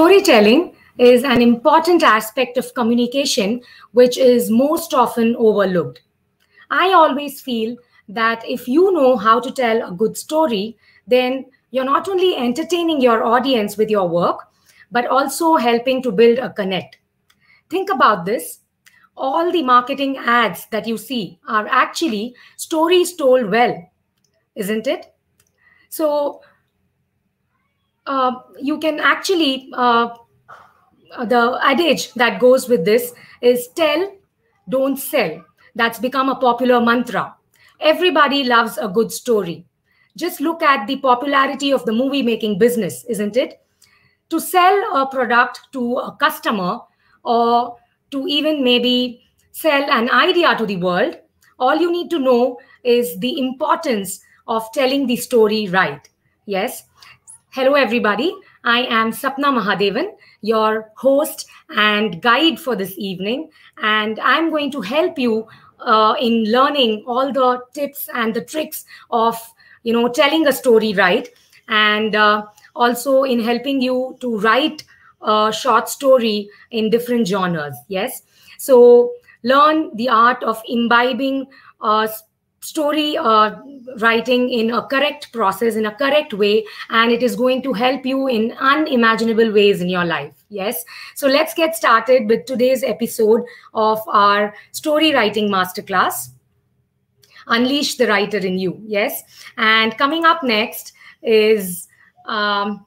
Storytelling is an important aspect of communication, which is most often overlooked. I always feel that if you know how to tell a good story, then you're not only entertaining your audience with your work, but also helping to build a connect. Think about this. All the marketing ads that you see are actually stories told well, isn't it? So, uh, you can actually uh, the adage that goes with this is tell don't sell that's become a popular mantra everybody loves a good story just look at the popularity of the movie making business isn't it to sell a product to a customer or to even maybe sell an idea to the world all you need to know is the importance of telling the story right yes Hello, everybody. I am Sapna Mahadevan, your host and guide for this evening. And I'm going to help you uh, in learning all the tips and the tricks of, you know, telling a story right. And uh, also in helping you to write a short story in different genres. Yes. So learn the art of imbibing a story uh, writing in a correct process in a correct way and it is going to help you in unimaginable ways in your life yes so let's get started with today's episode of our story writing masterclass unleash the writer in you yes and coming up next is um,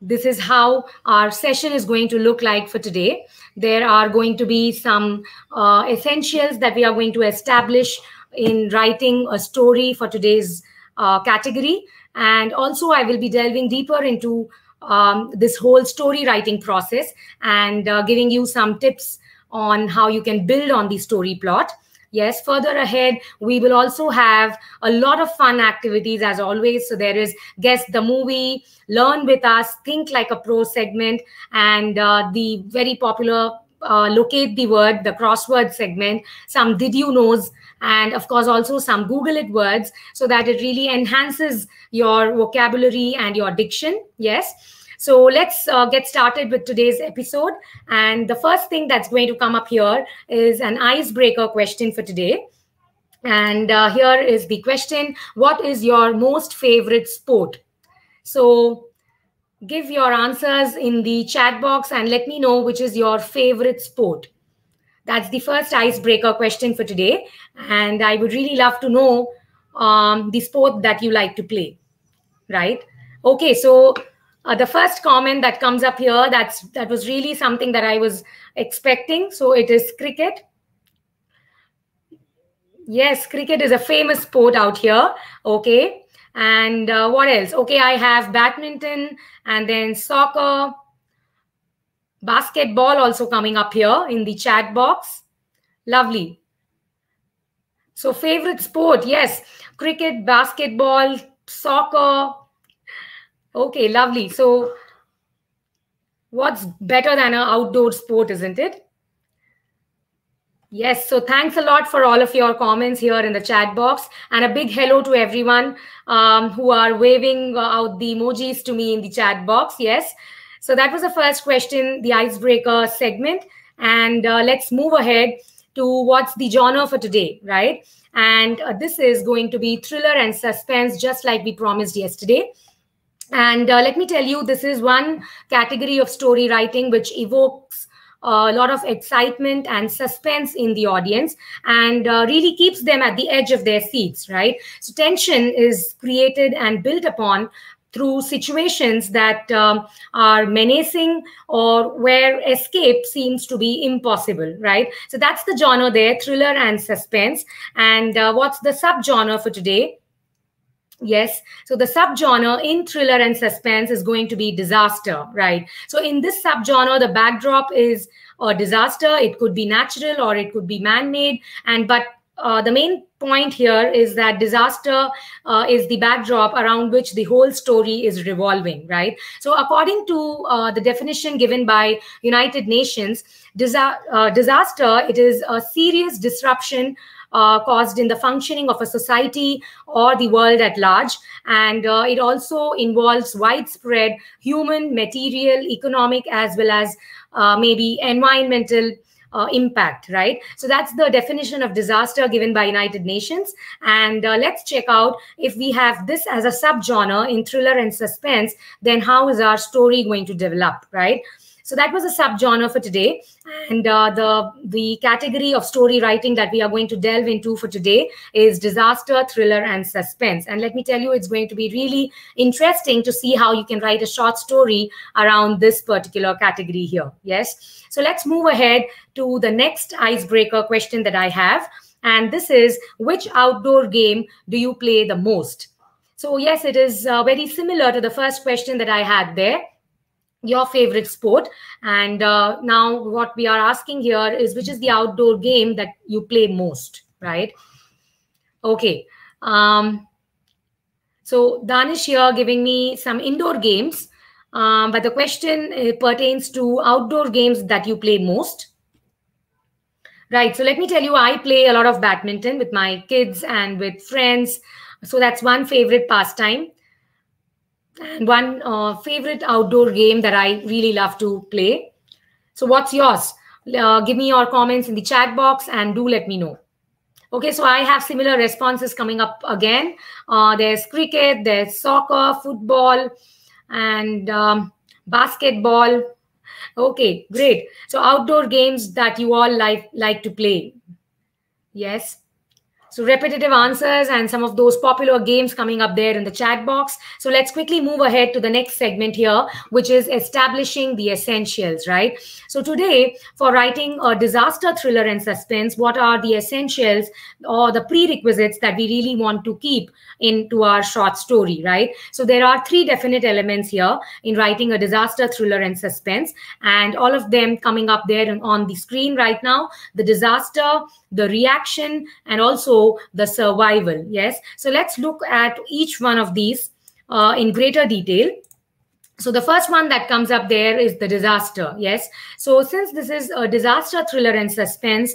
this is how our session is going to look like for today there are going to be some uh, essentials that we are going to establish in writing a story for today's uh, category. And also, I will be delving deeper into um, this whole story writing process and uh, giving you some tips on how you can build on the story plot. Yes, further ahead, we will also have a lot of fun activities as always. So there is Guess the Movie, Learn with Us, Think Like a Pro segment, and uh, the very popular uh, locate the word, the crossword segment, some did you knows, and of course also some Google it words so that it really enhances your vocabulary and your diction. Yes. So let's uh, get started with today's episode. And the first thing that's going to come up here is an icebreaker question for today. And uh, here is the question What is your most favorite sport? So give your answers in the chat box and let me know which is your favorite sport. That's the first icebreaker question for today. And I would really love to know um, the sport that you like to play, right? Okay, so uh, the first comment that comes up here that's that was really something that I was expecting. So it is cricket. Yes, cricket is a famous sport out here. Okay, and uh, what else? Okay, I have badminton and then soccer, basketball also coming up here in the chat box. Lovely. So, favorite sport? Yes, cricket, basketball, soccer. Okay, lovely. So, what's better than an outdoor sport, isn't it? Yes, so thanks a lot for all of your comments here in the chat box. And a big hello to everyone um, who are waving uh, out the emojis to me in the chat box. Yes, so that was the first question, the icebreaker segment. And uh, let's move ahead to what's the genre for today, right? And uh, this is going to be thriller and suspense, just like we promised yesterday. And uh, let me tell you, this is one category of story writing which evokes a lot of excitement and suspense in the audience and uh, really keeps them at the edge of their seats, right? So tension is created and built upon through situations that um, are menacing or where escape seems to be impossible, right? So that's the genre there, thriller and suspense. And uh, what's the subgenre for today? Yes. So the subgenre in thriller and suspense is going to be disaster, right? So in this subgenre, the backdrop is a disaster. It could be natural or it could be man-made. And but uh, the main point here is that disaster uh, is the backdrop around which the whole story is revolving, right? So according to uh, the definition given by United Nations, disa uh, disaster it is a serious disruption uh, caused in the functioning of a society or the world at large. And uh, it also involves widespread human, material, economic, as well as uh, maybe environmental uh, impact, right? So that's the definition of disaster given by United Nations. And uh, let's check out if we have this as a subgenre in thriller and suspense, then how is our story going to develop, right? So that was a subgenre for today. And uh, the, the category of story writing that we are going to delve into for today is disaster, thriller, and suspense. And let me tell you, it's going to be really interesting to see how you can write a short story around this particular category here. Yes. So let's move ahead to the next icebreaker question that I have. And this is which outdoor game do you play the most? So, yes, it is uh, very similar to the first question that I had there your favorite sport. And uh, now, what we are asking here is which is the outdoor game that you play most, right? Okay. Um, so, Danish here giving me some indoor games, um, but the question uh, pertains to outdoor games that you play most. Right. So, let me tell you, I play a lot of badminton with my kids and with friends. So, that's one favorite pastime. And one uh, favorite outdoor game that I really love to play. So, what's yours? Uh, give me your comments in the chat box and do let me know. Okay, so I have similar responses coming up again. Uh, there's cricket, there's soccer, football, and um, basketball. Okay, great. So outdoor games that you all like like to play. Yes. So repetitive answers and some of those popular games coming up there in the chat box. So let's quickly move ahead to the next segment here, which is establishing the essentials, right? So today, for writing a disaster thriller and suspense, what are the essentials or the prerequisites that we really want to keep into our short story, right? So there are three definite elements here in writing a disaster thriller and suspense, and all of them coming up there on the screen right now, the disaster, the reaction, and also the survival. Yes. So let's look at each one of these uh, in greater detail. So the first one that comes up there is the disaster. Yes. So since this is a disaster thriller and suspense,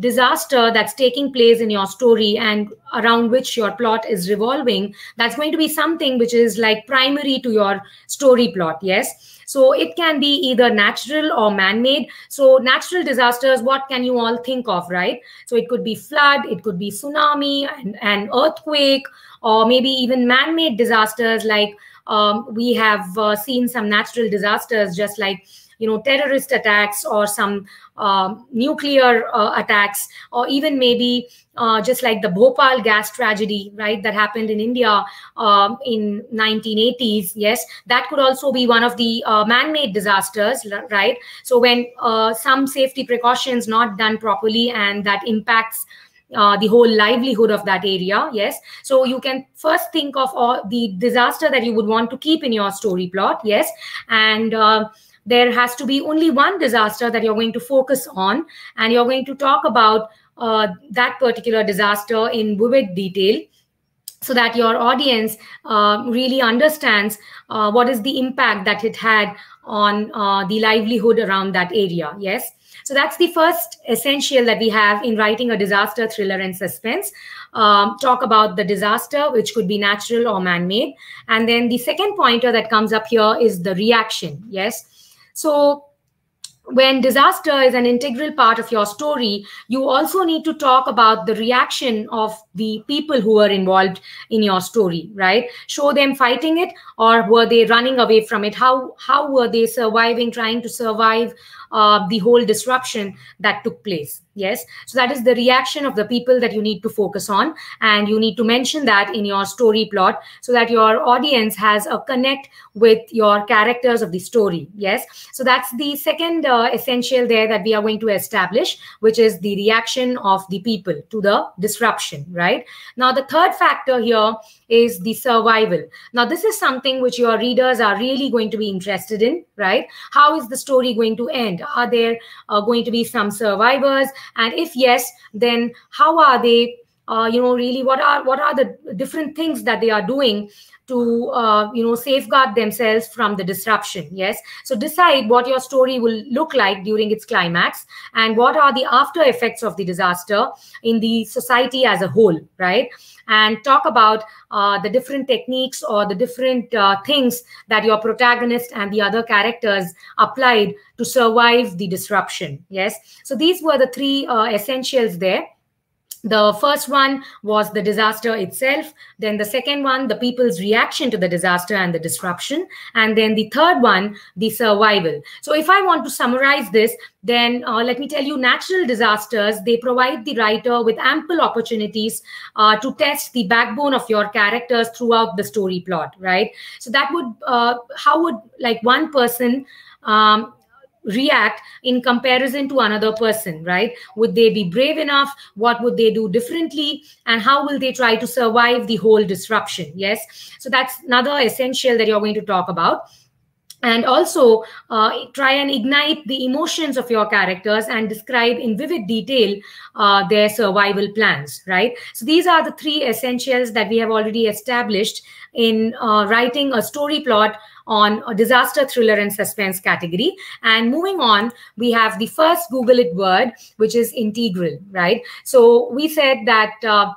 disaster that's taking place in your story and around which your plot is revolving that's going to be something which is like primary to your story plot yes so it can be either natural or man made. So, natural disasters, what can you all think of, right? So, it could be flood, it could be tsunami and, an earthquake, or maybe even man made disasters like um, we have uh, seen some natural disasters, just like you know terrorist attacks or some um, nuclear uh, attacks or even maybe uh, just like the Bhopal gas tragedy, right, that happened in India um, in 1980s. Yes, that could also be one of the uh, man-made disasters, right? So when uh, some safety precautions not done properly and that impacts uh, the whole livelihood of that area yes so you can first think of all the disaster that you would want to keep in your story plot yes and uh, there has to be only one disaster that you're going to focus on, and you're going to talk about uh, that particular disaster in vivid detail so that your audience uh, really understands uh, what is the impact that it had on uh, the livelihood around that area. Yes. So that's the first essential that we have in writing a disaster thriller and suspense. Um, talk about the disaster, which could be natural or man made. And then the second pointer that comes up here is the reaction. Yes so when disaster is an integral part of your story, you also need to talk about the reaction of the people who are involved in your story, right? Show them fighting it, or were they running away from it? How how were they surviving, trying to survive uh, the whole disruption that took place. Yes. So that is the reaction of the people that you need to focus on. And you need to mention that in your story plot so that your audience has a connect with your characters of the story. Yes. So that's the second uh, essential there that we are going to establish, which is the reaction of the people to the disruption. Right. Now, the third factor here is the survival. Now, this is something which your readers are really going to be interested in. Right. How is the story going to end? Are there uh, going to be some survivors? And if yes, then how are they? Uh, you know, really, what are what are the different things that they are doing to uh, you know safeguard themselves from the disruption yes so decide what your story will look like during its climax and what are the after effects of the disaster in the society as a whole right and talk about uh, the different techniques or the different uh, things that your protagonist and the other characters applied to survive the disruption yes so these were the three uh, essentials there the first one was the disaster itself then the second one the people's reaction to the disaster and the disruption and then the third one the survival so if i want to summarize this then uh, let me tell you natural disasters they provide the writer with ample opportunities uh, to test the backbone of your characters throughout the story plot right so that would uh, how would like one person um, react in comparison to another person right would they be brave enough what would they do differently and how will they try to survive the whole disruption yes so that's another essential that you're going to talk about and also uh, try and ignite the emotions of your characters and describe in vivid detail uh, their survival plans right so these are the three essentials that we have already established in uh, writing a story plot on a disaster thriller and suspense category. And moving on, we have the first Google it word, which is integral, right? So we said that. Uh,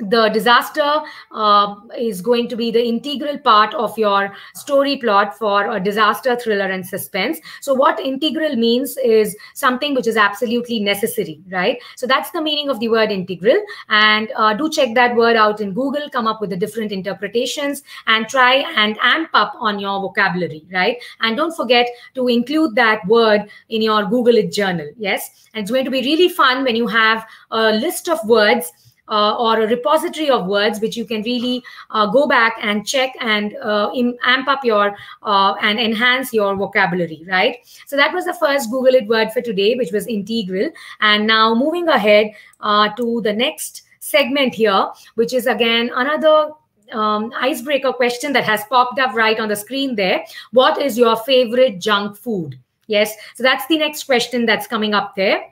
the disaster uh, is going to be the integral part of your story plot for a disaster thriller and suspense so what integral means is something which is absolutely necessary right so that's the meaning of the word integral and uh, do check that word out in google come up with the different interpretations and try and amp up on your vocabulary right and don't forget to include that word in your google it journal yes and it's going to be really fun when you have a list of words uh, or a repository of words which you can really uh, go back and check and uh, amp up your uh, and enhance your vocabulary right so that was the first google it word for today which was integral and now moving ahead uh, to the next segment here which is again another um, icebreaker question that has popped up right on the screen there what is your favorite junk food yes so that's the next question that's coming up there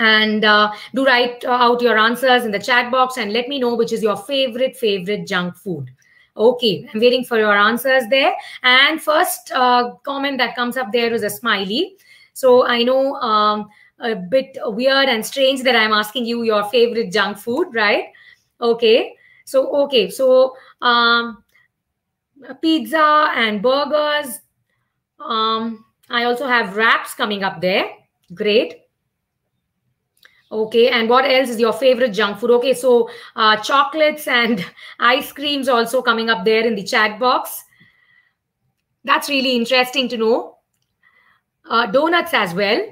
and uh, do write uh, out your answers in the chat box and let me know which is your favorite favorite junk food okay i'm waiting for your answers there and first uh, comment that comes up there is a smiley so i know um, a bit weird and strange that i'm asking you your favorite junk food right okay so okay so um, pizza and burgers um, i also have wraps coming up there great okay and what else is your favorite junk food okay so uh, chocolates and ice creams also coming up there in the chat box that's really interesting to know uh, donuts as well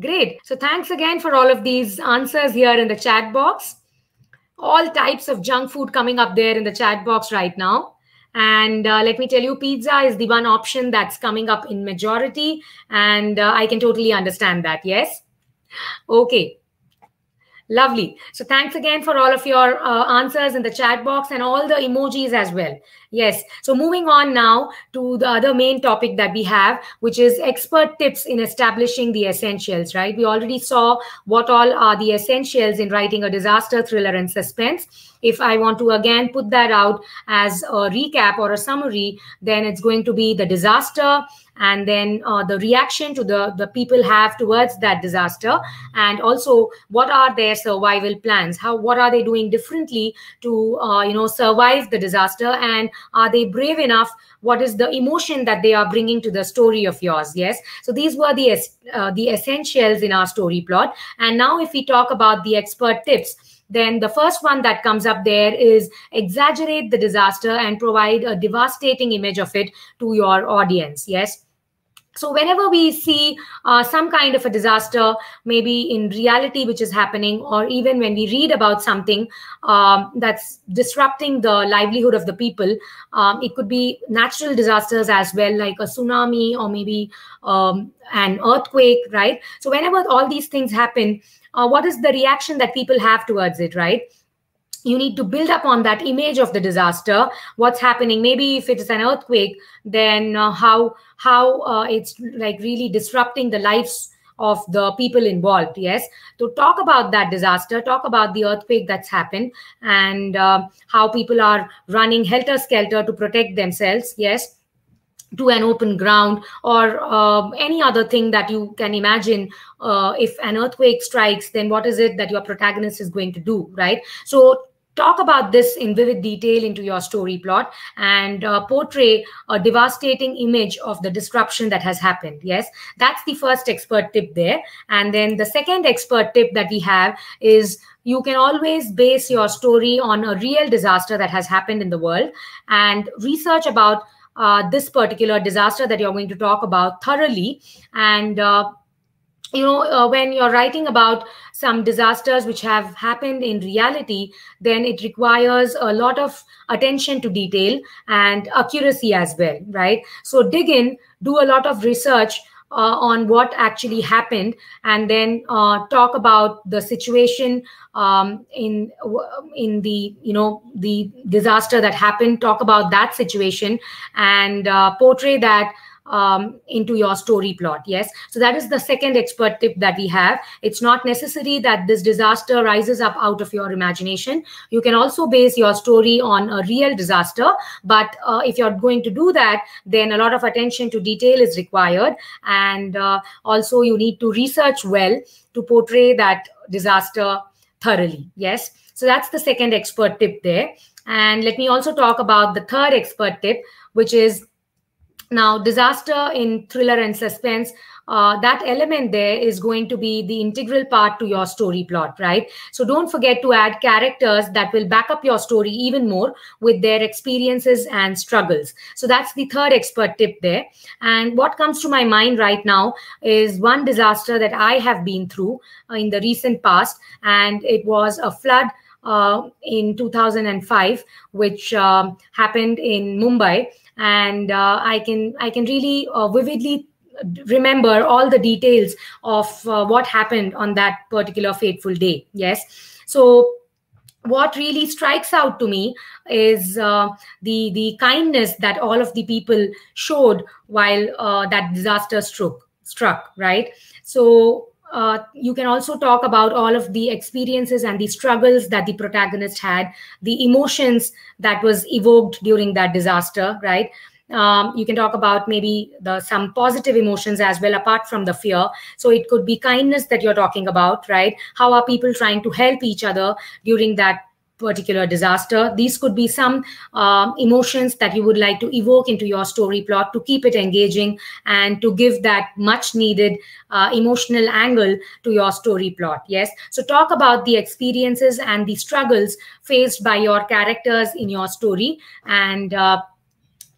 great so thanks again for all of these answers here in the chat box all types of junk food coming up there in the chat box right now and uh, let me tell you pizza is the one option that's coming up in majority and uh, i can totally understand that yes okay Lovely. So thanks again for all of your uh, answers in the chat box and all the emojis as well. Yes. So moving on now to the other main topic that we have, which is expert tips in establishing the essentials, right? We already saw what all are the essentials in writing a disaster thriller and suspense. If I want to again put that out as a recap or a summary, then it's going to be the disaster, and then uh, the reaction to the, the people have towards that disaster and also what are their survival plans how what are they doing differently to uh, you know survive the disaster and are they brave enough what is the emotion that they are bringing to the story of yours yes so these were the uh, the essentials in our story plot and now if we talk about the expert tips then the first one that comes up there is exaggerate the disaster and provide a devastating image of it to your audience yes so whenever we see uh, some kind of a disaster maybe in reality which is happening or even when we read about something um, that's disrupting the livelihood of the people um, it could be natural disasters as well like a tsunami or maybe um, an earthquake right so whenever all these things happen uh, what is the reaction that people have towards it right you need to build up on that image of the disaster what's happening maybe if it's an earthquake then uh, how how uh, it's like really disrupting the lives of the people involved yes to so talk about that disaster talk about the earthquake that's happened and uh, how people are running helter skelter to protect themselves yes to an open ground or uh, any other thing that you can imagine uh, if an earthquake strikes then what is it that your protagonist is going to do right so talk about this in vivid detail into your story plot and uh, portray a devastating image of the disruption that has happened yes that's the first expert tip there and then the second expert tip that we have is you can always base your story on a real disaster that has happened in the world and research about uh, this particular disaster that you're going to talk about thoroughly and uh, you know uh, when you're writing about some disasters which have happened in reality then it requires a lot of attention to detail and accuracy as well right so dig in do a lot of research uh, on what actually happened and then uh, talk about the situation um, in in the you know the disaster that happened talk about that situation and uh, portray that um, into your story plot. Yes. So that is the second expert tip that we have. It's not necessary that this disaster rises up out of your imagination. You can also base your story on a real disaster. But uh, if you're going to do that, then a lot of attention to detail is required. And uh, also, you need to research well to portray that disaster thoroughly. Yes. So that's the second expert tip there. And let me also talk about the third expert tip, which is now, disaster in thriller and suspense, uh, that element there is going to be the integral part to your story plot, right? So don't forget to add characters that will back up your story even more with their experiences and struggles. So that's the third expert tip there. And what comes to my mind right now is one disaster that I have been through uh, in the recent past, and it was a flood. Uh, in 2005, which um, happened in Mumbai, and uh, i can i can really uh, vividly remember all the details of uh, what happened on that particular fateful day yes so what really strikes out to me is uh, the the kindness that all of the people showed while uh, that disaster struck struck right so uh, you can also talk about all of the experiences and the struggles that the protagonist had, the emotions that was evoked during that disaster, right? Um, you can talk about maybe the some positive emotions as well apart from the fear so it could be kindness that you're talking about right how are people trying to help each other during that particular disaster. These could be some um, emotions that you would like to evoke into your story plot to keep it engaging and to give that much needed uh, emotional angle to your story plot. Yes. So talk about the experiences and the struggles faced by your characters in your story and uh,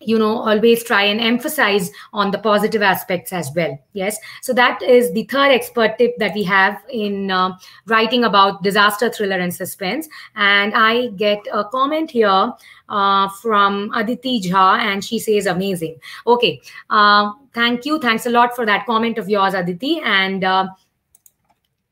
you know always try and emphasize on the positive aspects as well yes so that is the third expert tip that we have in uh, writing about disaster thriller and suspense and i get a comment here uh, from aditi jha and she says amazing okay uh, thank you thanks a lot for that comment of yours aditi and uh,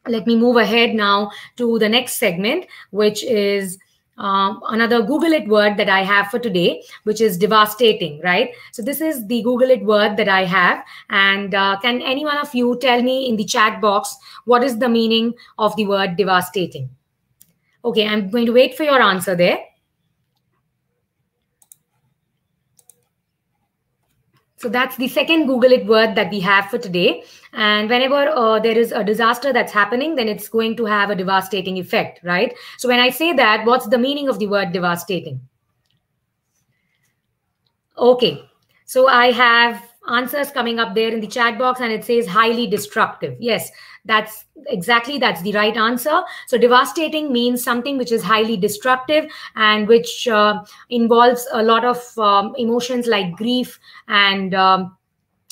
let me move ahead now to the next segment which is um, another Google it word that I have for today, which is devastating, right? So this is the Google it word that I have. And uh, can any one of you tell me in the chat box, what is the meaning of the word devastating? Okay, I'm going to wait for your answer there. So that's the second Google it word that we have for today. And whenever uh, there is a disaster that's happening, then it's going to have a devastating effect, right? So when I say that, what's the meaning of the word devastating? Okay, so I have answers coming up there in the chat box and it says highly destructive. Yes, that's exactly that's the right answer. So devastating means something which is highly destructive and which uh, involves a lot of um, emotions like grief and um,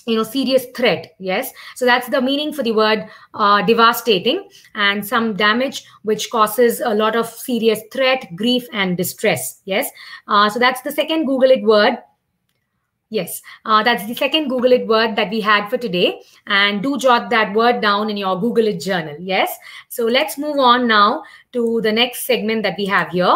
you know serious threat yes so that's the meaning for the word uh, devastating and some damage which causes a lot of serious threat grief and distress yes uh, so that's the second google it word Yes, uh, that's the second Google It word that we had for today. And do jot that word down in your Google It journal. Yes. So let's move on now to the next segment that we have here.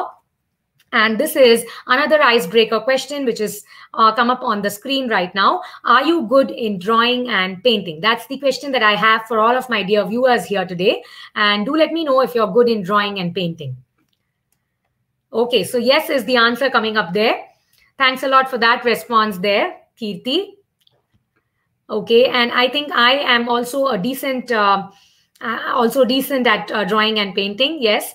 And this is another icebreaker question, which is uh, come up on the screen right now. Are you good in drawing and painting? That's the question that I have for all of my dear viewers here today. And do let me know if you're good in drawing and painting. Okay, so yes is the answer coming up there. Thanks a lot for that response there, Kirti. Okay, and I think I am also a decent, uh, uh, also decent at uh, drawing and painting. Yes.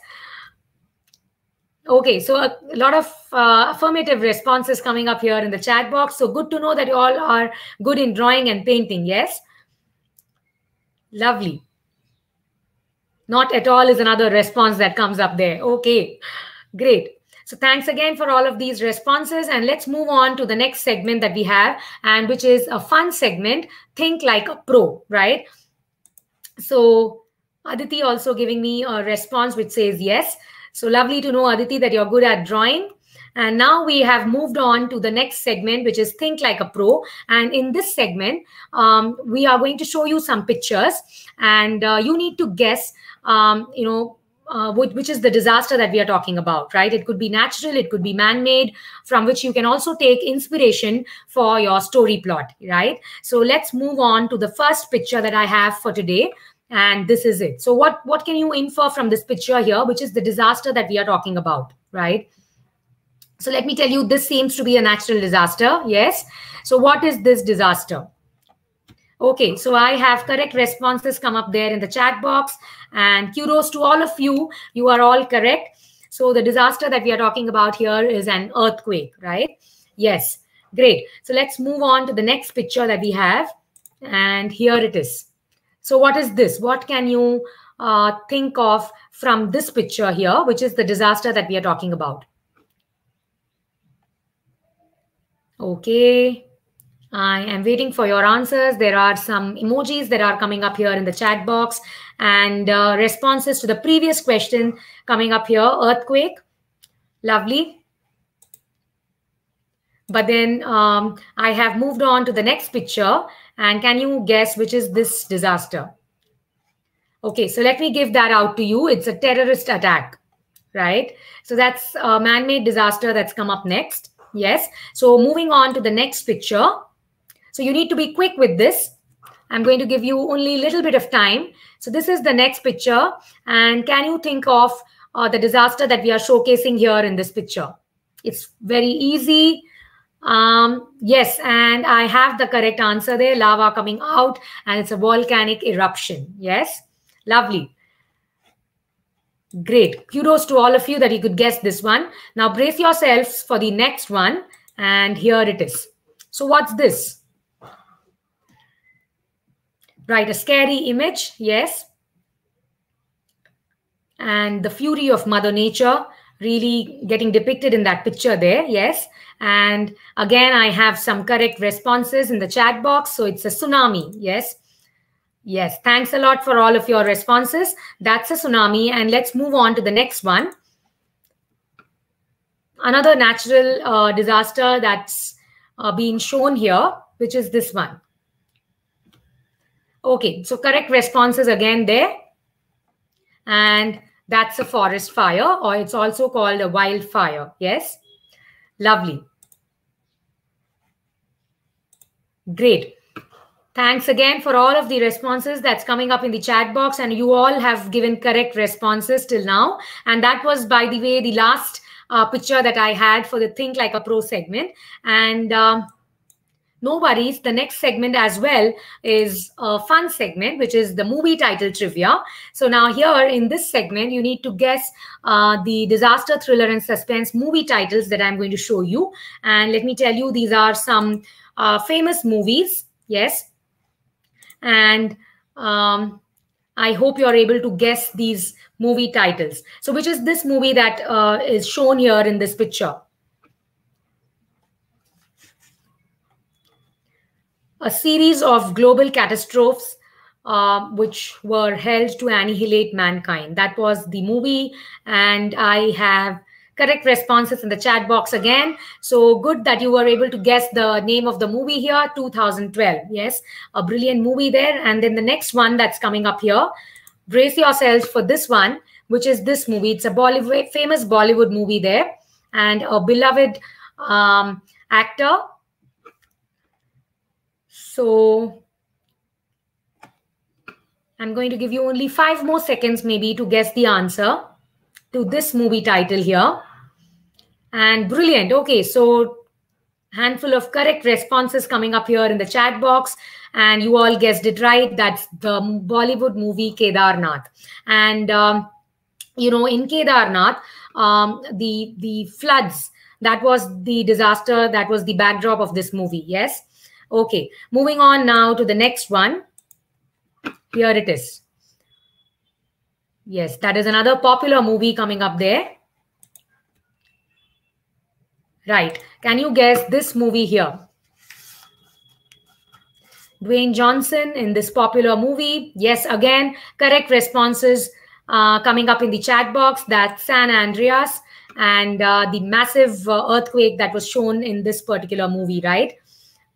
Okay, so a, lot of uh, affirmative responses coming up here in the chat box. So good to know that you all are good in drawing and painting. Yes. Lovely. Not at all is another response that comes up there. Okay, great. So thanks again for all of these responses. And let's move on to the next segment that we have, and which is a fun segment, Think Like a Pro, right? So Aditi also giving me a response which says yes. So lovely to know, Aditi, that you're good at drawing. And now we have moved on to the next segment, which is Think Like a Pro. And in this segment, um, we are going to show you some pictures, and uh, you need to guess, um, you know, uh, which, is the disaster that we are talking about, right? It could be natural, it could be man made, from which you can also take inspiration for your story plot, right? So let's move on to the first picture that I have for today. And this is it. So, what, what can you infer from this picture here, which is the disaster that we are talking about, right? So, let me tell you, this seems to be a natural disaster, yes? So, what is this disaster? Okay, so I have correct responses come up there in the chat box. And kudos to all of you. You are all correct. So the disaster that we are talking about here is an earthquake, right? Yes, great. So let's move on to the next picture that we have. And here it is. So what is this? What can you uh, think of from this picture here, which is the disaster that we are talking about? Okay. I am waiting for your answers. There are some emojis that are coming up here in the chat box and uh, responses to the previous question coming up here earthquake. Lovely. But then um, I have moved on to the next picture. And can you guess which is this disaster? Okay, so let me give that out to you. It's a terrorist attack, right? So that's a man made disaster that's come up next. Yes. So moving on to the next picture. So you need to be quick with this. I'm going to give you only a little bit of time. So this is the next picture. And can you think of uh, the disaster that we are showcasing here in this picture? It's very easy. Um, yes, and I have the correct answer there. Lava coming out and it's a volcanic eruption. Yes, lovely. Great. Kudos to all of you that you could guess this one. Now brace yourselves for the next one. And here it is. So what's this? Right, a scary image, yes. And the fury of Mother Nature really getting depicted in that picture there, yes. And again, I have some correct responses in the chat box. So it's a tsunami, yes. Yes, thanks a lot for all of your responses. That's a tsunami. And let's move on to the next one. Another natural uh, disaster that's uh, being shown here, which is this one. Okay, so correct response is again there. And that's a forest fire, or it's also called a wildfire. Yes? Lovely. Great. Thanks again for all of the responses that's coming up in the chat box. And you all have given correct responses till now. And that was, by the way, the last uh, picture that I had for the Think Like a Pro segment. And um, no worries. The next segment as well is a fun segment, which is the movie title trivia. So now here in this segment, you need to guess uh, the disaster thriller and suspense movie titles that I'm going to show you. And let me tell you, these are some uh, famous movies. Yes. And um, I hope you're able to guess these movie titles. So which is this movie that uh, is shown here in this picture? a series of global catastrophes uh, which were held to annihilate mankind. That was the movie, and I have correct responses in the chat box again. So good that you were able to guess the name of the movie here 2012. Yes, a brilliant movie there. And then the next one that's coming up here, brace yourselves for this one, which is this movie. It's a Bollywood, famous Bollywood movie there, and a beloved um, actor so I'm going to give you only five more seconds maybe to guess the answer to this movie title here. And brilliant. Okay, so handful of correct responses coming up here in the chat box and you all guessed it right that's the bollywood movie kedarnath and um, you know in kedarnath um, the the floods that was the disaster that was the backdrop of this movie yes Okay, moving on now to the next one. Here it is. Yes, that is another popular movie coming up there. Right. Can you guess this movie here? Dwayne Johnson in this popular movie. Yes, again, correct responses uh, coming up in the chat box. That's San Andreas and uh, the massive uh, earthquake that was shown in this particular movie, right?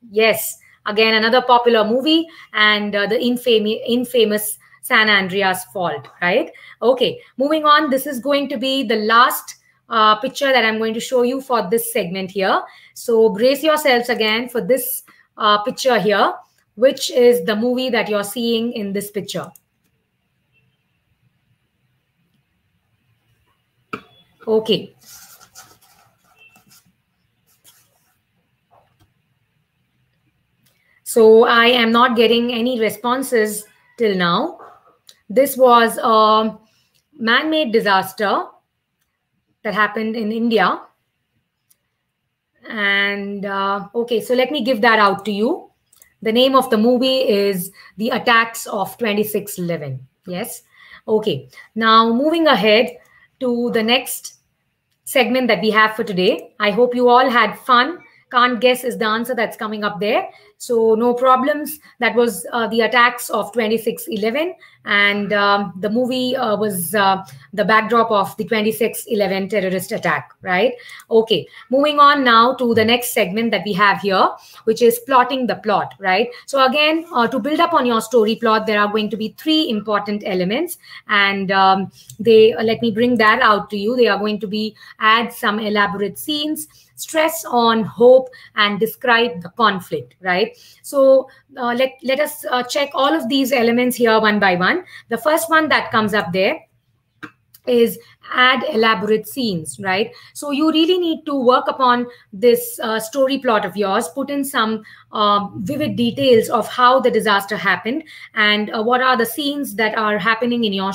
Yes, again another popular movie and uh, the infamous infamous San Andreas Fault, right? Okay, moving on. This is going to be the last uh, picture that I'm going to show you for this segment here. So brace yourselves again for this uh, picture here, which is the movie that you're seeing in this picture. Okay, So I am not getting any responses till now. This was a man-made disaster that happened in India. And uh, okay, so let me give that out to you. The name of the movie is The Attacks of 2611. Yes. Okay. Now moving ahead to the next segment that we have for today. I hope you all had fun can't guess is the answer that's coming up there. So no problems. That was uh, the attacks of 2611, and um, the movie uh, was uh, the backdrop of the 2611 terrorist attack. Right? Okay. Moving on now to the next segment that we have here, which is plotting the plot. Right? So again, uh, to build up on your story plot, there are going to be three important elements, and um, they uh, let me bring that out to you. They are going to be add some elaborate scenes stress on hope and describe the conflict, right? So uh, let, let us uh, check all of these elements here one by one. The first one that comes up there is add elaborate scenes, right? So you really need to work upon this uh, story plot of yours, put in some uh, vivid details of how the disaster happened and uh, what are the scenes that are happening in your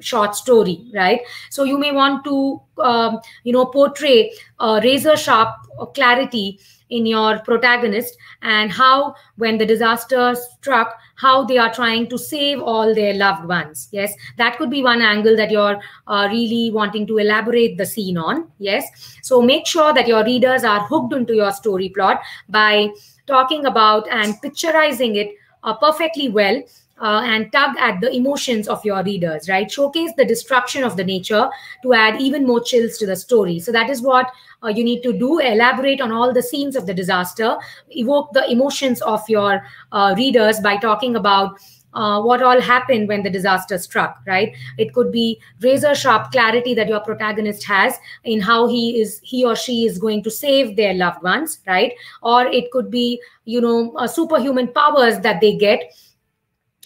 short story right so you may want to um, you know portray a razor sharp clarity in your protagonist and how when the disaster struck how they are trying to save all their loved ones yes that could be one angle that you're uh, really wanting to elaborate the scene on yes so make sure that your readers are hooked into your story plot by talking about and picturizing it uh, perfectly well uh, and tug at the emotions of your readers, right? Showcase the destruction of the nature to add even more chills to the story. So that is what uh, you need to do. Elaborate on all the scenes of the disaster, evoke the emotions of your uh, readers by talking about. Uh, what all happened when the disaster struck, right? It could be razor sharp clarity that your protagonist has in how he is, he or she is going to save their loved ones, right? Or it could be, you know, uh, superhuman powers that they get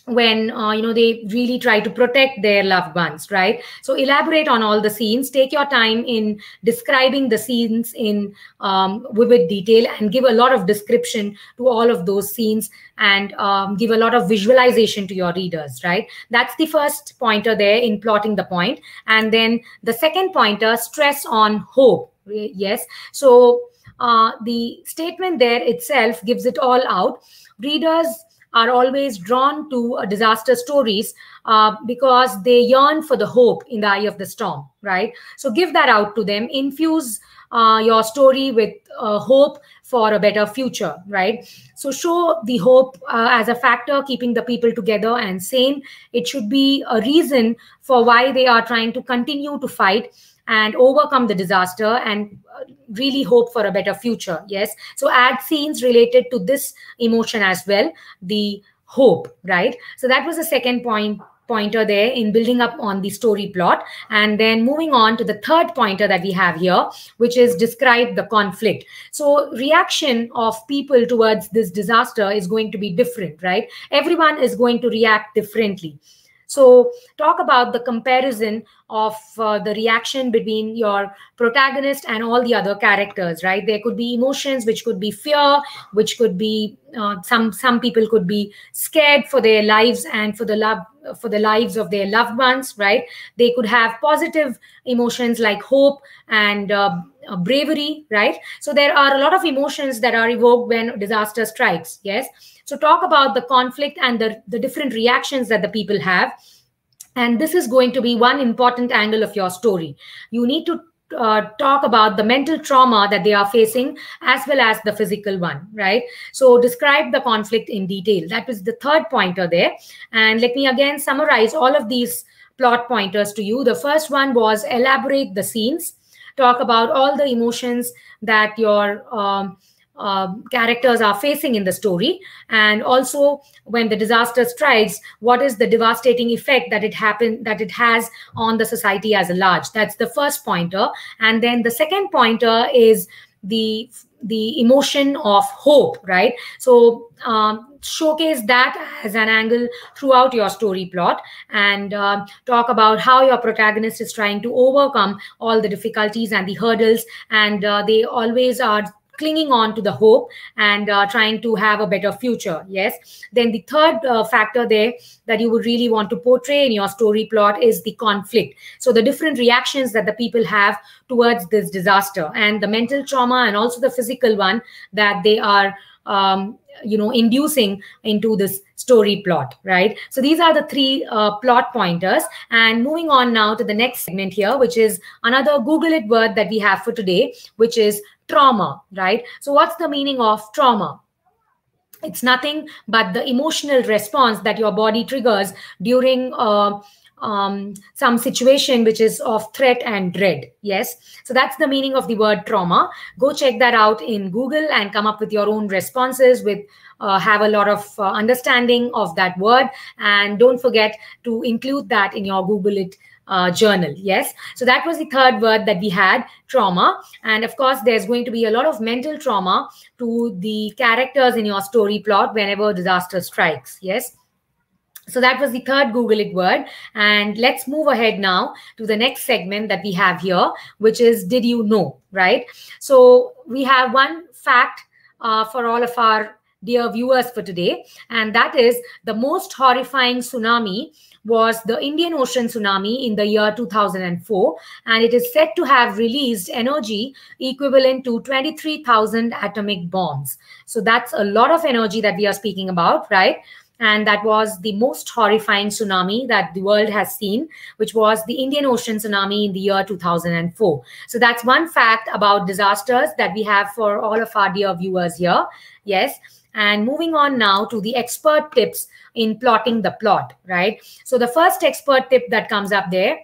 when uh, you know they really try to protect their loved ones right so elaborate on all the scenes take your time in describing the scenes in um, vivid detail and give a lot of description to all of those scenes and um, give a lot of visualization to your readers right that's the first pointer there in plotting the point and then the second pointer stress on hope yes so uh, the statement there itself gives it all out readers are always drawn to uh, disaster stories uh, because they yearn for the hope in the eye of the storm, right? So give that out to them. Infuse uh, your story with uh, hope for a better future, right? So show the hope uh, as a factor, keeping the people together and sane. It should be a reason for why they are trying to continue to fight and overcome the disaster and uh, really hope for a better future. Yes. So add scenes related to this emotion as well, the hope, right? So that was the second point pointer there in building up on the story plot. And then moving on to the third pointer that we have here, which is describe the conflict. So reaction of people towards this disaster is going to be different, right? Everyone is going to react differently. So talk about the comparison of uh, the reaction between your protagonist and all the other characters right there could be emotions which could be fear which could be uh, some some people could be scared for their lives and for the love for the lives of their loved ones right they could have positive emotions like hope and uh, uh bravery right so there are a lot of emotions that are evoked when disaster strikes yes so talk about the conflict and the, the different reactions that the people have and this is going to be one important angle of your story. You need to uh, talk about the mental trauma that they are facing as well as the physical one right so describe the conflict in detail that was the third pointer there and let me again summarize all of these plot pointers to you the first one was elaborate the scenes talk about all the emotions that your um, um, characters are facing in the story and also when the disaster strikes what is the devastating effect that it happened that it has on the society as a large that's the first pointer and then the second pointer is the the emotion of hope right so um, showcase that as an angle throughout your story plot and uh, talk about how your protagonist is trying to overcome all the difficulties and the hurdles and uh, they always are clinging on to the hope and uh, trying to have a better future. Yes. Then the third uh, factor there that you would really want to portray in your story plot is the conflict. So the different reactions that the people have towards this disaster and the mental trauma and also the physical one that they are um, you know inducing into this story plot right so these are the three uh, plot pointers and moving on now to the next segment here which is another google it word that we have for today which is trauma, right? So, what's the meaning of trauma? It's nothing but the emotional response that your body triggers during. Uh, um, some situation which is of threat and dread. Yes. So that's the meaning of the word trauma. Go check that out in Google and come up with your own responses, with uh, have a lot of uh, understanding of that word. And don't forget to include that in your Google It uh, journal. Yes. So that was the third word that we had trauma. And of course, there's going to be a lot of mental trauma to the characters in your story plot whenever disaster strikes. Yes. So that was the third Google it word. And let's move ahead now to the next segment that we have here, which is Did You Know? Right. So we have one fact uh, for all of our dear viewers for today, and that is the most horrifying tsunami was the Indian Ocean tsunami in the year 2004, and it is said to have released energy equivalent to 23,000 atomic bombs. So that's a lot of energy that we are speaking about, right? and that was the most horrifying tsunami that the world has seen, which was the Indian Ocean tsunami in the year 2004. So that's one fact about disasters that we have for all of our dear viewers here. Yes. And moving on now to the expert tips in plotting the plot, right? So the first expert tip that comes up there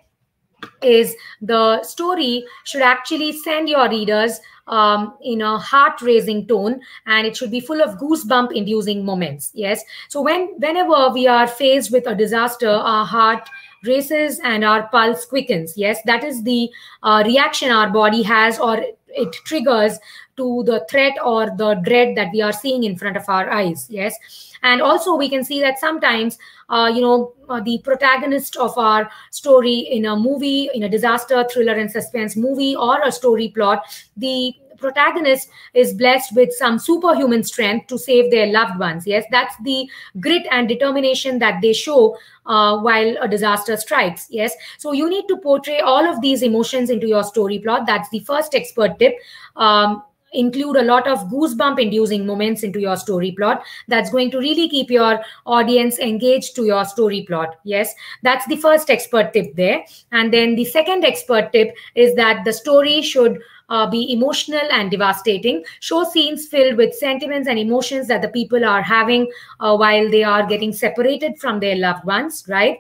is the story should actually send your readers um, in a heart raising tone and it should be full of goosebump inducing moments yes so when whenever we are faced with a disaster our heart races and our pulse quickens yes that is the uh, reaction our body has or it triggers to the threat or the dread that we are seeing in front of our eyes yes and also we can see that sometimes uh, you know uh, the protagonist of our story in a movie in a disaster thriller and suspense movie or a story plot the protagonist is blessed with some superhuman strength to save their loved ones. Yes, that's the grit and determination that they show uh, while a disaster strikes. Yes, so you need to portray all of these emotions into your story plot. That's the first expert tip. Um, include a lot of goosebump inducing moments into your story plot that's going to really keep your audience engaged to your story plot yes that's the first expert tip there and then the second expert tip is that the story should uh, be emotional and devastating. Show scenes filled with sentiments and emotions that the people are having uh, while they are getting separated from their loved ones, right?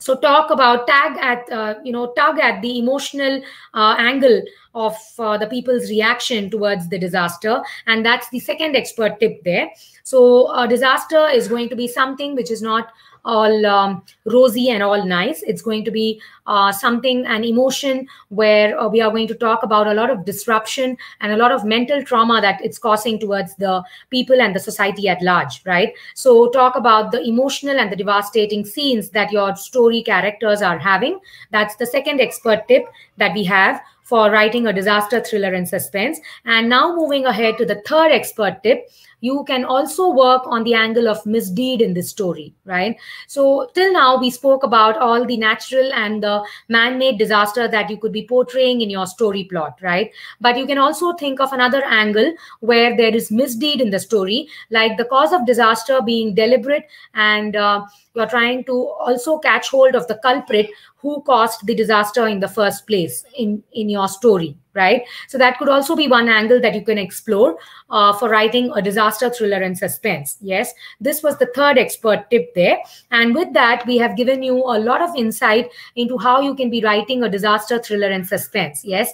So talk about tag at uh, you know tug at the emotional uh, angle of uh, the people's reaction towards the disaster, and that's the second expert tip there. So a uh, disaster is going to be something which is not all um, rosy and all nice. It's going to be uh, something, an emotion where uh, we are going to talk about a lot of disruption and a lot of mental trauma that it's causing towards the people and the society at large, right? So, talk about the emotional and the devastating scenes that your story characters are having. That's the second expert tip that we have for writing a disaster thriller and suspense. And now, moving ahead to the third expert tip, you can also work on the angle of misdeed in this story, right? So, till now, we spoke about all the natural and the man made disaster that you could be portraying in your story plot, right? But you can also think of another angle where there is misdeed in the story, like the cause of disaster being deliberate and uh, you're trying to also catch hold of the culprit who caused the disaster in the first place in, in your story, right? So that could also be one angle that you can explore uh, for writing a disaster thriller and suspense. Yes, this was the third expert tip there. And with that, we have given you a lot of insight into how you can be writing a disaster thriller and suspense. Yes.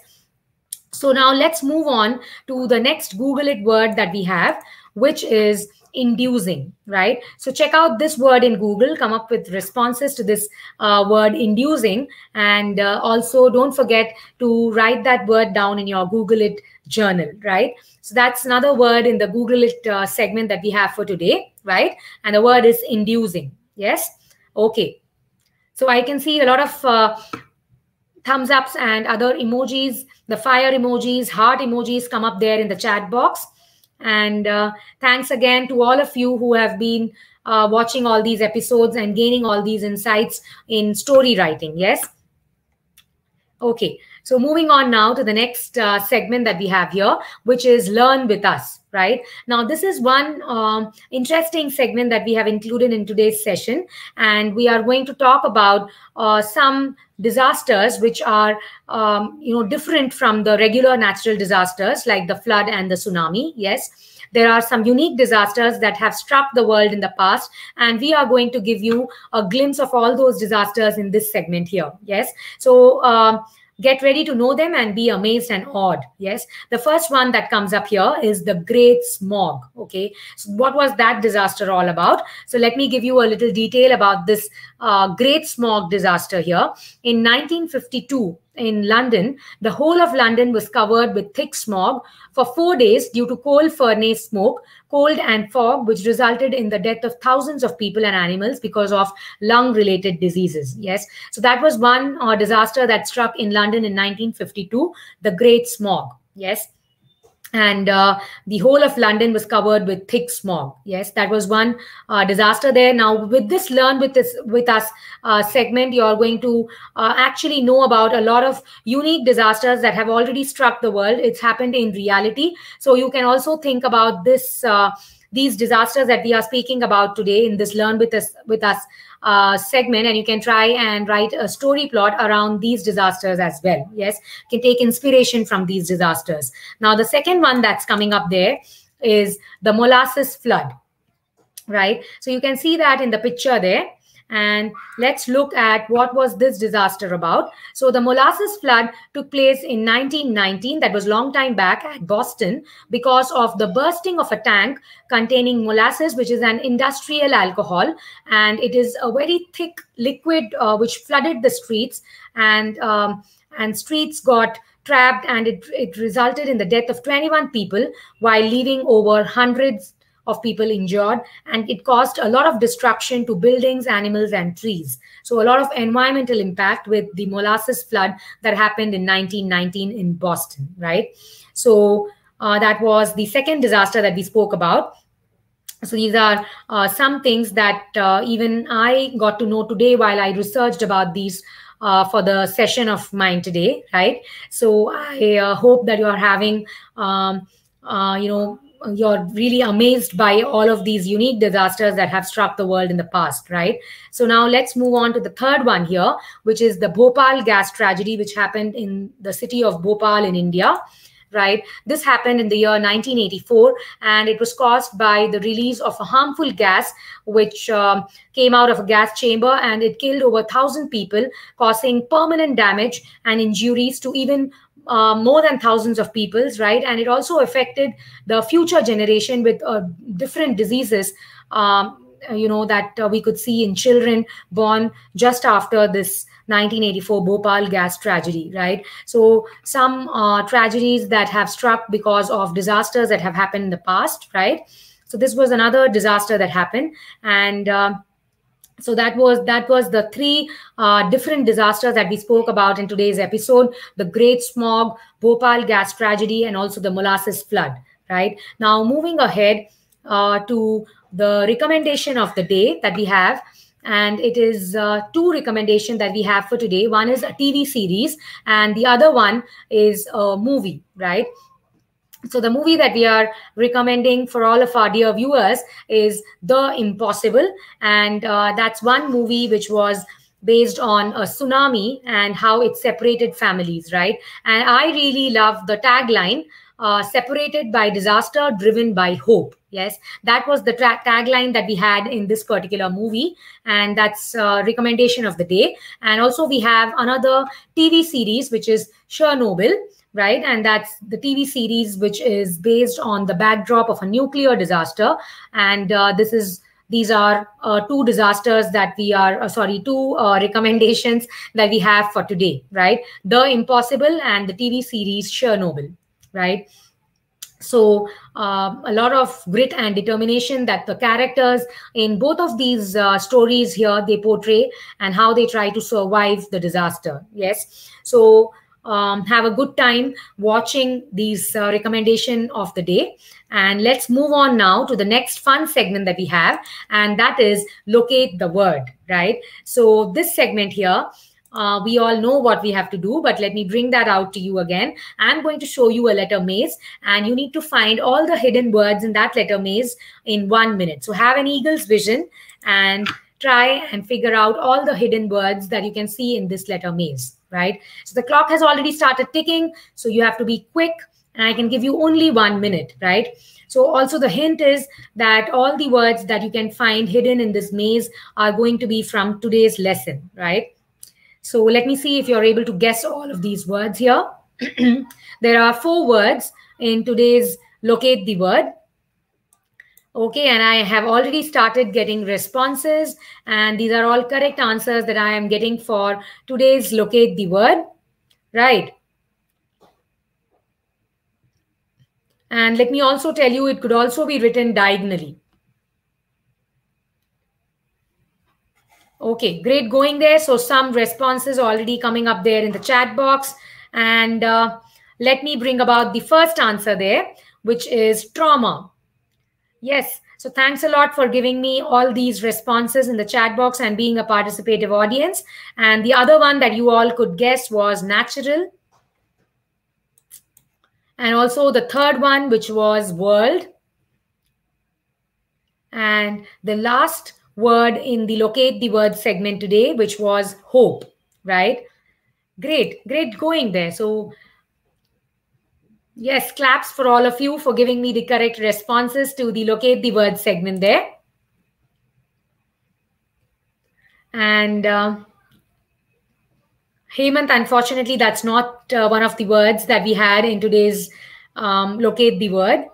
So now let's move on to the next Google it word that we have, which is inducing, right? So check out this word in Google, come up with responses to this uh, word inducing. And uh, also don't forget to write that word down in your Google It journal, right? So that's another word in the Google It uh, segment that we have for today, right? And the word is inducing, yes? Okay. So I can see a lot of uh, thumbs ups and other emojis, the fire emojis, heart emojis come up there in the chat box. And uh, thanks again to all of you who have been uh, watching all these episodes and gaining all these insights in story writing. Yes? Okay. So moving on now to the next uh, segment that we have here, which is Learn With Us right? Now, this is one um, interesting segment that we have included in today's session, and we are going to talk about uh, some disasters which are um, you know different from the regular natural disasters like the flood and the tsunami yes there are some unique disasters that have struck the world in the past and we are going to give you a glimpse of all those disasters in this segment here yes so um, get ready to know them and be amazed and awed yes the first one that comes up here is the great smog okay so what was that disaster all about so let me give you a little detail about this uh, great smog disaster here in 1952 in London, the whole of London was covered with thick smog for four days due to coal furnace smoke cold and fog, which resulted in the death of thousands of people and animals because of lung related diseases. Yes. So that was one uh, disaster that struck in London in 1952, the Great Smog. Yes and uh, the whole of London was covered with thick smog. Yes, that was one uh, disaster there. Now, with this Learn With, this, with Us uh, segment, you're going to uh, actually know about a lot of unique disasters that have already struck the world. It's happened in reality. So you can also think about this uh, these disasters that we are speaking about today in this Learn With Us, with us uh, segment and you can try and write a story plot around these disasters as well yes you can take inspiration from these disasters now the second one that's coming up there is the molasses flood right so you can see that in the picture there and let's look at what was this disaster about. So the molasses flood took place in 1919. That was long time back at Boston because of the bursting of a tank containing molasses, which is an industrial alcohol. And it is a very thick liquid uh, which flooded the streets and um, and streets got trapped and it, it resulted in the death of 21 people while leaving over hundreds of people injured and it caused a lot of destruction to buildings animals and trees so a lot of environmental impact with the molasses flood that happened in 1919 in boston right so uh, that was the second disaster that we spoke about so these are uh, some things that uh, even i got to know today while i researched about these uh, for the session of mine today right so i uh, hope that you are having um, uh, you know you're really amazed by all of these unique disasters that have struck the world in the past, right? So now let's move on to the third one here, which is the Bhopal gas tragedy, which happened in the city of Bhopal in India right? This happened in the year 1984, and it was caused by the release of a harmful gas which um, came out of a gas chamber and it killed over 1,000 people, causing permanent damage and injuries to even uh, more than thousands of peoples, right? And it also affected the future generation with uh, different diseases, um, uh, you know, that uh, we could see in children born just after this 1984 Bhopal gas tragedy, right? So some uh, tragedies that have struck because of disasters that have happened in the past, right? So this was another disaster that happened, and um, so that was that was the three uh, different disasters that we spoke about in today's episode the great smog bhopal gas tragedy and also the molasses flood right now moving ahead uh, to the recommendation of the day that we have and it is uh, two recommendations that we have for today one is a tv series and the other one is a movie right so the movie that we are recommending for all of our dear viewers is the impossible and uh, that's one movie which was based on a tsunami and how it separated families right and i really love the tagline uh, separated by disaster driven by hope yes that was the tagline that we had in this particular movie and that's uh, recommendation of the day and also we have another tv series which is chernobyl right? And that's the TV series, which is based on the backdrop of a nuclear disaster. And uh, this is these are uh, two disasters that we are uh, sorry two uh, recommendations that we have for today right the impossible and the tv series chernobyl right so uh, a lot of grit and determination that the characters in both of these uh, stories here they portray and how they try to survive the disaster yes so um, have a good time watching these uh, recommendation of the day. And let's move on now to the next fun segment that we have, and that is locate the word, right? So this segment here, uh, we all know what we have to do, but let me bring that out to you again. I'm going to show you a letter maze, and you need to find all the hidden words in that letter maze in one minute. So have an eagle's vision and try and figure out all the hidden words that you can see in this letter maze right? So the clock has already started ticking. So you have to be quick and I can give you only one minute, right? So also the hint is that all the words that you can find hidden in this maze are going to be from today's lesson, right? So let me see if you're able to guess all of these words here. there are four words in today's locate the word. Okay, and I have already started getting responses, and these are all correct answers that I am getting for today's locate the word, right? And let me also tell you, it could also be written diagonally. Okay, great going there. So some responses already coming up there in the chat box. And uh, let me bring about the first answer there, which is trauma. Yes. So thanks a lot for giving me all these responses in the chat box and being a participative audience. And the other one that you all could guess was natural. And also the third one, which was world. And the last word in the locate the word segment today, which was hope, right? Great, great going there. So Yes, claps for all of you for giving me the correct responses to the locate the word segment there. And uh, Hemant, unfortunately, that's not uh, one of the words that we had in today's um, locate the word.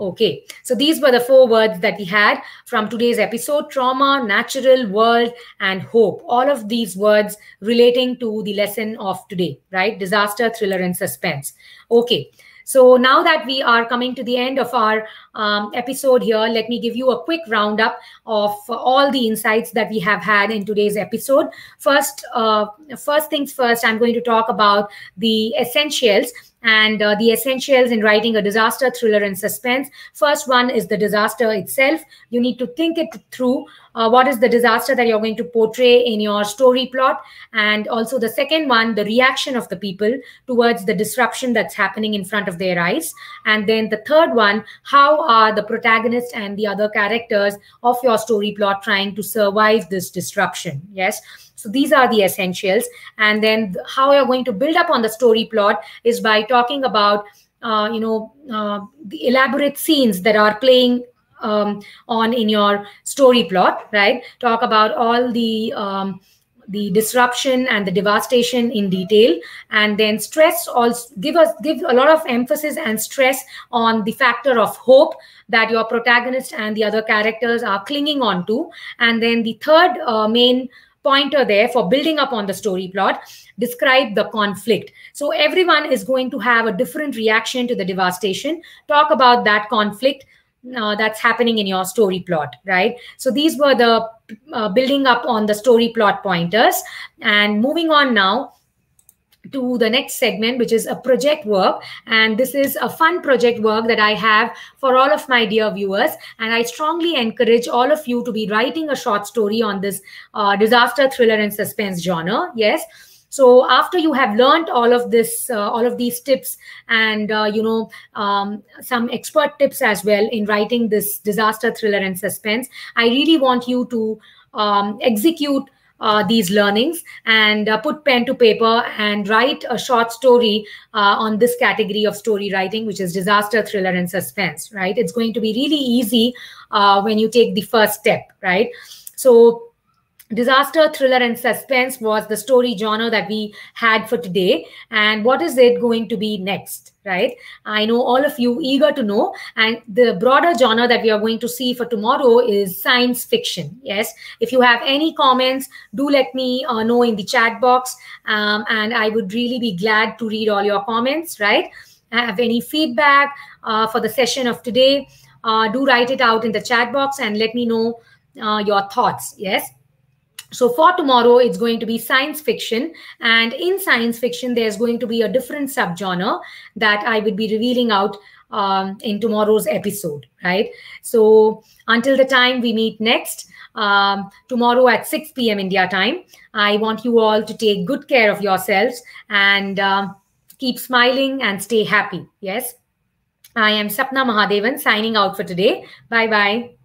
Okay, so these were the four words that we had from today's episode trauma, natural, world, and hope. All of these words relating to the lesson of today, right? Disaster, thriller, and suspense. Okay, so now that we are coming to the end of our um, episode here, let me give you a quick roundup of all the insights that we have had in today's episode. First, uh, first things first, I'm going to talk about the essentials and uh, the essentials in writing a disaster thriller and suspense. First one is the disaster itself. You need to think it through. Uh, what is the disaster that you're going to portray in your story plot? And also the second one, the reaction of the people towards the disruption that's happening in front of their eyes. And then the third one, how are the protagonist and the other characters of your story plot trying to survive this disruption? Yes. So these are the essentials. And then how you're going to build up on the story plot is by talking about, uh, you know, uh, the elaborate scenes that are playing um, on in your story plot, right? Talk about all the um, the disruption and the devastation in detail and then stress also give us give a lot of emphasis and stress on the factor of hope that your protagonist and the other characters are clinging on to and then the third uh, main pointer there for building up on the story plot, describe the conflict. So everyone is going to have a different reaction to the devastation. Talk about that conflict uh, that's happening in your story plot, right? So these were the uh, building up on the story plot pointers. And moving on now, to the next segment, which is a project work. And this is a fun project work that I have for all of my dear viewers. And I strongly encourage all of you to be writing a short story on this uh, disaster thriller and suspense genre. Yes. So after you have learned all of this, uh, all of these tips and, uh, you know, um, some expert tips as well in writing this disaster thriller and suspense, I really want you to um, execute uh, these learnings and uh, put pen to paper and write a short story uh, on this category of story writing, which is disaster, thriller, and suspense, right? It's going to be really easy uh, when you take the first step, right? So, disaster thriller and suspense was the story genre that we had for today and what is it going to be next right? I know all of you eager to know. And the broader genre that we are going to see for tomorrow is science fiction. Yes. If you have any comments, do let me uh, know in the chat box. Um, and I would really be glad to read all your comments, right? Have any feedback uh, for the session of today? Uh, do write it out in the chat box and let me know uh, your thoughts. Yes. So for tomorrow, it's going to be science fiction. And in science fiction, there's going to be a different subgenre that I will be revealing out um, in tomorrow's episode, right? So until the time we meet next, um, tomorrow at 6 p.m. India time, I want you all to take good care of yourselves and um, keep smiling and stay happy. Yes? I am Sapna Mahadevan signing out for today. Bye bye.